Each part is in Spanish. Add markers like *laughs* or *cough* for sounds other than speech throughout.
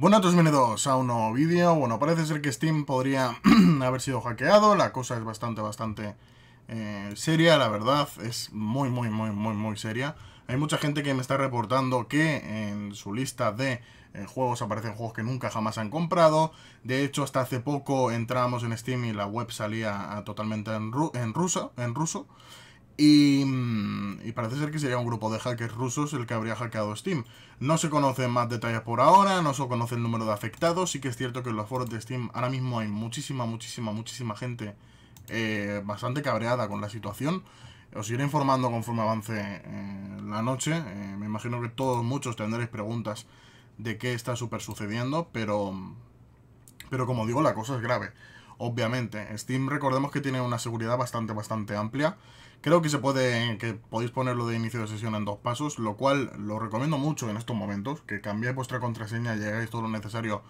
Bueno, bienvenidos a un nuevo vídeo. Bueno, parece ser que Steam podría *clears throat* haber sido hackeado. La cosa es bastante, bastante eh, seria, la verdad. Es muy, muy, muy, muy, muy seria. Hay mucha gente que me está reportando que en su lista de eh, juegos aparecen juegos que nunca jamás han comprado. De hecho, hasta hace poco entrábamos en Steam y la web salía ah, totalmente en ruso. En ruso. Mm, y, parece ser que sería un grupo de hackers rusos el que habría hackeado Steam. No se conocen más detalles por ahora, no se conoce el número de afectados. Sí que es cierto que en los foros de Steam ahora mismo hay muchísima, muchísima, muchísima gente eh, bastante cabreada con la situación. Os iré informando conforme avance eh, la noche. Eh, me imagino que todos, muchos tendréis preguntas de qué está súper sucediendo, pero, pero como digo, la cosa es grave obviamente. Steam, recordemos que tiene una seguridad bastante, bastante amplia. Creo que se puede, que podéis ponerlo de inicio de sesión en dos pasos, lo cual lo recomiendo mucho en estos momentos, que cambiéis vuestra contraseña y hagáis todo lo necesario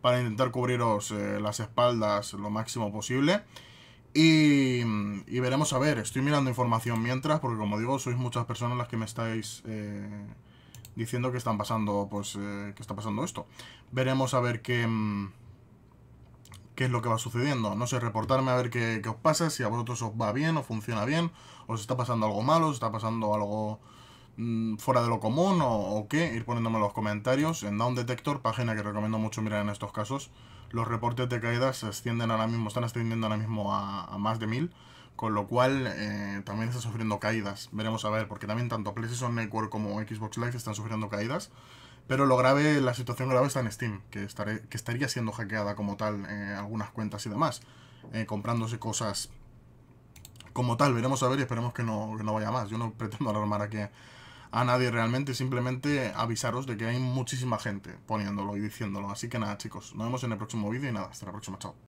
para intentar cubriros eh, las espaldas lo máximo posible. Y, y, veremos a ver, estoy mirando información mientras, porque como digo, sois muchas personas las que me estáis eh, diciendo que están pasando, pues, eh, que está pasando esto. Veremos a ver qué... Mm, qué es lo que va sucediendo. No sé, reportarme a ver qué, os pasa, si a vosotros os va bien, o funciona bien, os está pasando algo malo, os está pasando algo mm, fuera de lo común o, qué. Ir poniéndome los comentarios. En Down Detector, página que recomiendo mucho mirar en estos casos, los reportes de caídas ascienden ahora mismo, están ascendiendo ahora mismo a, a más de mil con lo cual, eh, también está sufriendo caídas. Veremos a ver, porque también tanto PlayStation Network como Xbox Live están sufriendo caídas. Pero lo grave, la situación grave está en Steam, que, que estaría siendo hackeada como tal eh, algunas cuentas y demás. Eh, comprándose cosas como tal. Veremos a ver y esperemos que no, que no vaya más. Yo no *laughs* pretendo alarmar a nadie realmente, simplemente avisaros de que hay muchísima gente poniéndolo y diciéndolo. Así que nada, chicos, nos vemos en el próximo vídeo y nada, hasta la próxima, chao.